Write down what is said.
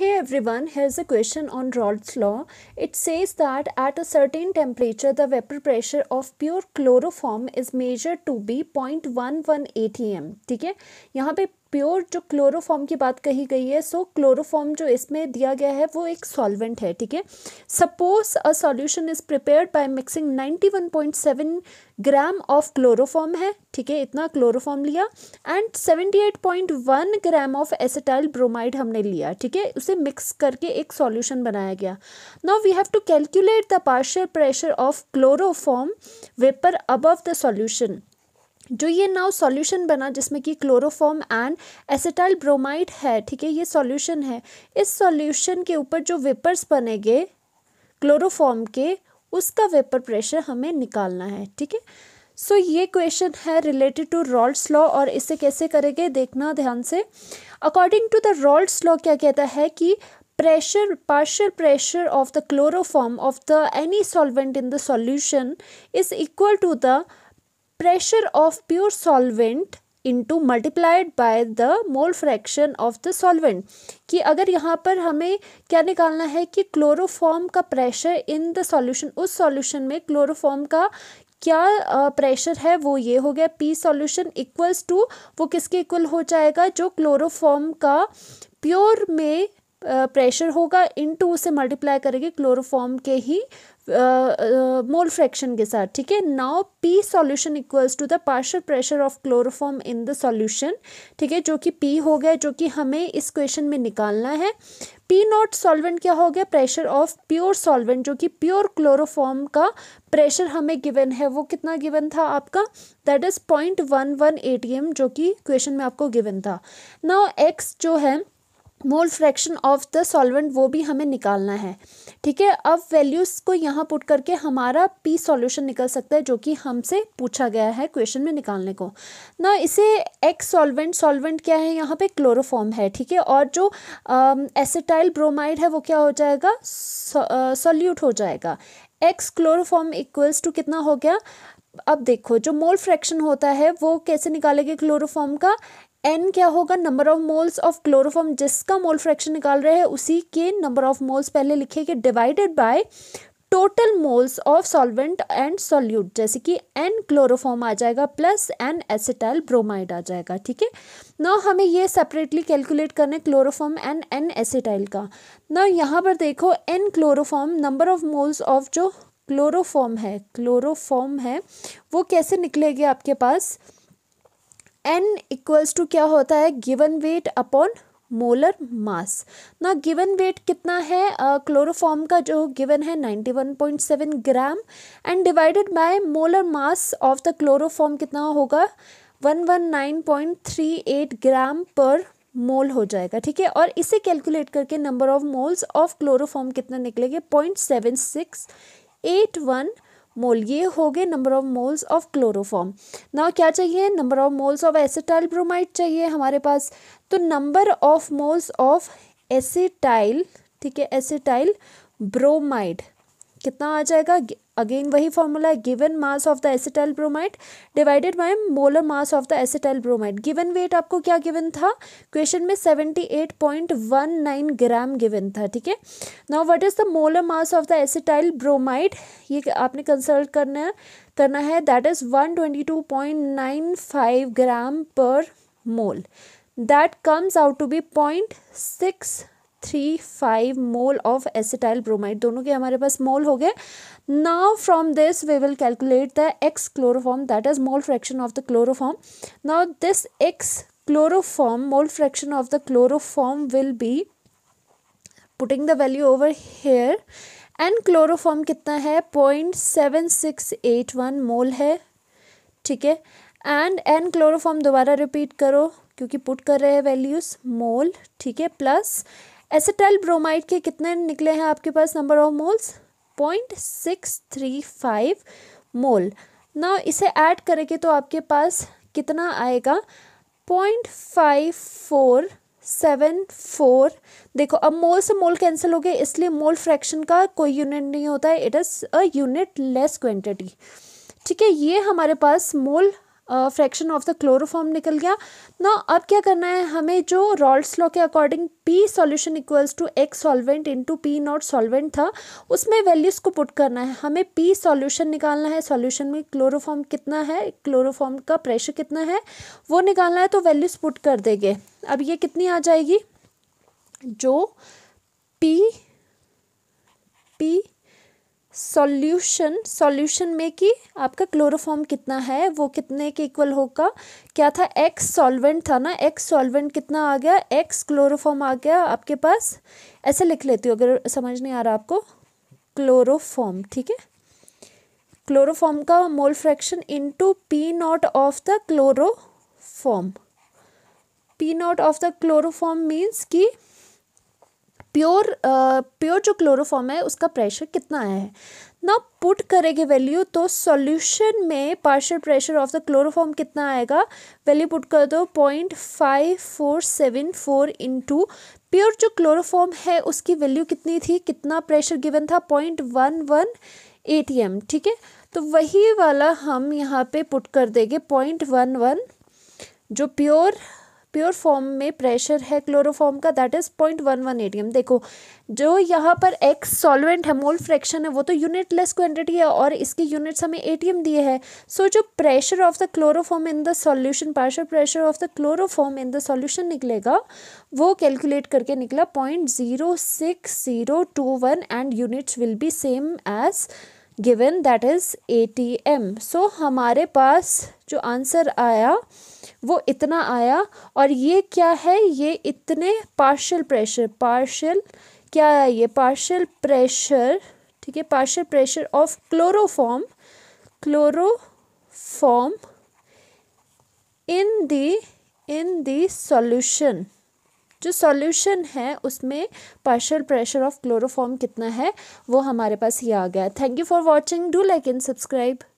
Hey everyone, here's a question on Rolle's law. It says that at a certain temperature, the vapor pressure of pure chloroform is measured to be 0.118 atm. ठीक है यहाँ पे pure जो chloroform की बात कही गई है सो क्लोरोफॉर्म जो इसमें दिया गया है वो एक सॉल्वेंट है ठीक है suppose a solution is prepared by mixing 91.7 gram of chloroform है ठीक है इतना क्लोरोफॉर्म लिया and 78.1 gram of acetyl bromide हमने लिया ठीक है उसे मिक्स करके एक सॉल्यूशन बनाया गया now we have to calculate the partial pressure of chloroform vapour above the solution जो ये नाउ सॉल्यूशन बना जिसमें कि क्लोरोफॉर्म एंड एसिटाइल ब्रोमाइड है ठीक है ये सॉल्यूशन है इस सॉल्यूशन के ऊपर जो वेपर्स बनेंगे क्लोरोफॉर्म के उसका वेपर प्रेशर हमें निकालना है ठीक है सो ये क्वेश्चन है रिलेटेड टू रॉल्ट्स लॉ और इसे कैसे करेंगे देखना ध्यान से according to the Raoult's law क्या कहता है कि pressure partial pressure of the chloroform of the any solvent in the solution is equal to the pressure of pure solvent to multiplied by the mole fraction of the solvent कि अगर यहाँ पर हमें क्या निकालना है कि क्लोरोफॉर्म का प्रेशर इन द सॉल्यूशन उस सॉल्यूशन में क्लोरोफॉर्म का क्या प्रेशर है वो ये हो गया पी सॉल्यूशन इक्वल्स टू वो किसके इक्वल हो जाएगा जो क्लोरोफॉर्म का प्योर में प्रेशर होगा इन टू उसे मल्टीप्लाई करेंगे क्लोरोफॉर्म के ही मोल फ्रैक्शन के साथ ठीक है now P solution equals to the partial pressure of chloroform in the solution ठीक है जो कि पी हो गया जो कि हमें इस क्वेश्चन में निकालना है पी नॉट सॉल्वेंट क्या हो गया प्रेशर ऑफ प्योर सॉल्वेंट जो कि प्योर क्लोरोफॉर्म का प्रेशर हमें गिवन है वो कितना गिवन था आपका that is point one one जो कि क्वेश्चन में आपको गिवन था नाउ एक्स जो है mole fraction of the solvent वो भी हमें निकालना है ठीक है अब वैल्यूज़ को यहाँ पुट करके हमारा पी सॉल्यूशन निकल सकता है जो कि हमसे पूछा गया है क्वेश्चन में निकालने को ना इसे एक्स सॉल्वेंट सॉल्वेंट क्या है यहाँ पे क्लोरोफॉर्म है ठीक है और जो एसिटाइल ब्रोमाइड है वो क्या हो जाएगा सॉल्यूट हो जाएगा एक्स क्लोरोफॉर्म इक्वल्स टू कितना हो गया अब देखो जो मोल फ्रैक्शन होता है वो कैसे निकालेंगे क्लोरोफॉर्म का एन क्या होगा number of moles of chloroform जिसका मोल फ्रैक्शन निकाल रहे हैं उसी के नंबर ऑफ मोल्स पहले लिखेंगे divided by total moles of solvent and solute जैसे कि एन क्लोरोफॉर्म आ जाएगा प्लस एन एसिटाइल ब्रोमाइड आ जाएगा ठीक है ना हमें ये सेपरेटली कैलकुलेट करना है क्लोरोफॉर्म एंड एन एसिटाइल का ना यहाँ पर देखो N chloroform number of moles of जो क्लोरोफॉर्म है क्लोरोफॉर्म है वो कैसे निकलेगी आपके पास एन इक्वल्स टू क्या होता है given weight upon molar mass ना गिवन वेट कितना है क्लोरोफॉर्म uh, का जो गिवन है ninety one point seven gram and divided by molar mass of the chloroform कितना होगा one one nine point three eight gram per mole हो जाएगा ठीक है और इसे कैलकुलेट करके number of moles of chloroform कितना निकलेगा point seven six eight one mole ये हो गए number of moles of chloroform ना क्या चाहिए number of moles of acetyl bromide चाहिए हमारे पास तो number of moles of acetyl ठीक है एसिटाइल ब्रोमाइड कितना आ जाएगा अगेन वही फॉर्मूला है given mass of the acetyl bromide divided by molar mass of the acetyl bromide given weight आपको क्या गिवन था क्वेश्चन में seventy eight point one nine gram given था ठीक है now what is the molar mass of the acetyl bromide ये आपने consult करना है करना है that is one gram per mole that comes out to be point six three five mole of acetyl bromide दोनों के हमारे पास मोल हो गए now from this we will calculate the X chloroform that is mole fraction of the chloroform now this X chloroform mole fraction of the chloroform will be putting the value over here and chloroform कितना है point seven six eight one mole है ठीक है and N chloroform दोबारा repeat करो क्योंकि put कर रहे हैं वैल्यूज़ मोल ठीक है प्लस एसिटाइल ब्रोमाइड के कितने निकले हैं आपके पास number of moles point six three five mole ना इसे ऐड करेंगे तो आपके पास कितना आएगा point five four seven four देखो अब मोल से मोल कैंसिल हो गए इसलिए मोल फ्रैक्शन का कोई यूनिट नहीं होता है it is a unitless quantity ठीक है ये हमारे पास mole fraction of the chloroform निकल गया ना अब क्या करना है हमें जो रॉल्स लॉ के according P solution equals to X solvent to P naught solvent था उसमें वैल्यूज़ को पुट करना है हमें पी सॉल्यूशन निकालना है सॉल्यूशन में क्लोरोफॉर्म कितना है क्लोरोफॉर्म का प्रेशर कितना है वो निकालना है तो वैल्यूज़ पुट कर देंगे अब ये कितनी आ जाएगी जो पी पी सॉल्यूशन सॉल्यूशन में कि आपका क्लोरोफॉर्म कितना है वो कितने के इक्वल होगा क्या था एक्स सॉल्वेंट था ना एक्स सॉल्वेंट कितना आ गया एक्स क्लोरोफॉर्म आ गया आपके पास ऐसे लिख लेती हूँ अगर समझ नहीं आ रहा आपको क्लोरोफॉर्म ठीक है क्लोरोफॉर्म का mole fraction into P naught of the chloroform P naught of the chloroform means की प्योर प्योर जो क्लोरोफॉर्म है उसका प्रेशर कितना आया है ना पुट करेंगे वैल्यू तो सॉल्यूशन में partial pressure of the chloroform कितना आएगा वैल्यू पुट कर दो point five four seven four into pure जो क्लोरोफॉर्म है उसकी वैल्यू कितनी थी कितना प्रेशर गिवन था point one one A T M ठीक है तो वही वाला हम यहाँ पे पुट कर देंगे पॉइंट वन वन जो प्योर प्योर फॉर्म में प्रेशर है क्लोरोफॉर्म का that is point one one ATM देखो जो यहाँ पर एक्स सॉल्वेंट है मोल फ्रैक्शन है वो तो यूनिट लेस क्वान्टिटी है और इसके यूनिट्स हमें एटीएम दिए हैं सो जो pressure of the chloroform in the solution partial pressure of the chloroform in the solution निकलेगा वो कैलकुलेट करके निकला point zero six zero two one and units will be same as given that is A T M so हमारे पास जो answer आया वो इतना आया और ये क्या है ये इतने पार्शल प्रेशर पार्शल क्या आया ये पार्शल प्रेशर ठीक है partial pressure of chloroform chloroform in the in the solution जो सॉल्यूशन है उसमें पार्शियल प्रेशर ऑफ क्लोरोफॉर्म कितना है वो हमारे पास ये आ गया thank you for watching do like and subscribe